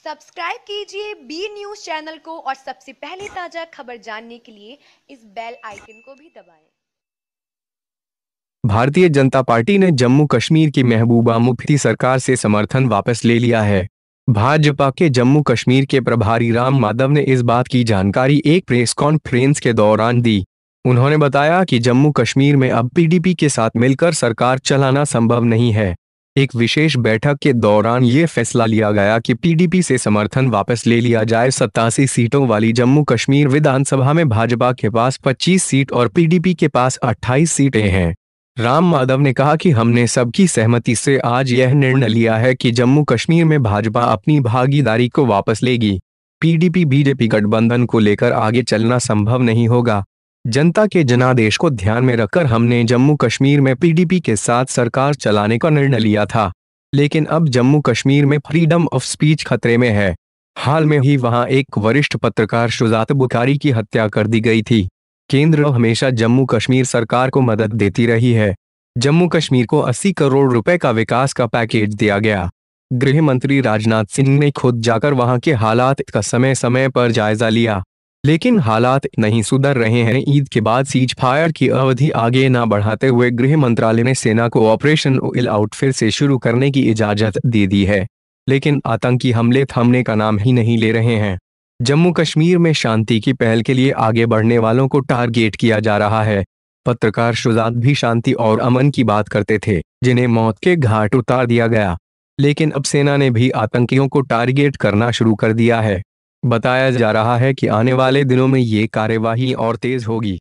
Subscribe कीजिए B news channel को और सबसे पहले ताजा खबर जानने के लिए इस बेल आइकन को भी दबाएं। भारतीय जनता पार्टी ने जम्मू कश्मीर की महबूबा मुफ्ती सरकार से समर्थन वापस ले लिया है भाजपा के जम्मू कश्मीर के प्रभारी राम माधव ने इस बात की जानकारी एक प्रेस कॉन्फ्रेंस के दौरान दी उन्होंने बताया कि जम्मू कश्मीर में अब पीडीपी के साथ मिलकर सरकार चलाना संभव नहीं है एक विशेष बैठक के दौरान ये फैसला लिया गया कि पीडीपी से समर्थन वापस ले लिया जाए सत्तासी सीटों वाली जम्मू कश्मीर विधानसभा में भाजपा के पास 25 सीट और पीडीपी के पास 28 सीटें हैं राम माधव ने कहा कि हमने सबकी सहमति से आज यह निर्णय लिया है कि जम्मू कश्मीर में भाजपा अपनी भागीदारी को वापस लेगी पीडीपी बीजेपी गठबंधन को लेकर आगे चलना संभव नहीं होगा जनता के जनादेश को ध्यान में रखकर हमने जम्मू कश्मीर में पीडीपी के साथ सरकार चलाने का निर्णय लिया था लेकिन अब जम्मू कश्मीर में फ्रीडम ऑफ स्पीच खतरे में है हाल में ही वहां एक वरिष्ठ पत्रकार शुजात बुखारी की हत्या कर दी गई थी केंद्र हमेशा जम्मू कश्मीर सरकार को मदद देती रही है जम्मू कश्मीर को 80 करोड़ रुपए का विकास का पैकेज दिया गया गृह मंत्री राजनाथ सिंह ने खुद जाकर वहां के हालात का समय समय पर जायजा लिया लेकिन हालात नहीं सुधर रहे हैं ईद के बाद सीज फायर की अवधि आगे न बढ़ाते हुए गृह मंत्रालय ने सेना को ऑपरेशन उल आउट फिर से शुरू करने की इजाजत दे दी है लेकिन आतंकी हमले थमने का नाम ही नहीं ले रहे हैं जम्मू कश्मीर में शांति की पहल के लिए आगे बढ़ने वालों को टारगेट किया जा रहा है पत्रकार शुजात भी शांति और अमन की बात करते थे जिन्हें मौत के घाट उतार दिया गया लेकिन अब सेना ने भी आतंकियों को टारगेट करना शुरू कर दिया है बताया जा रहा है कि आने वाले दिनों में ये कार्यवाही और तेज होगी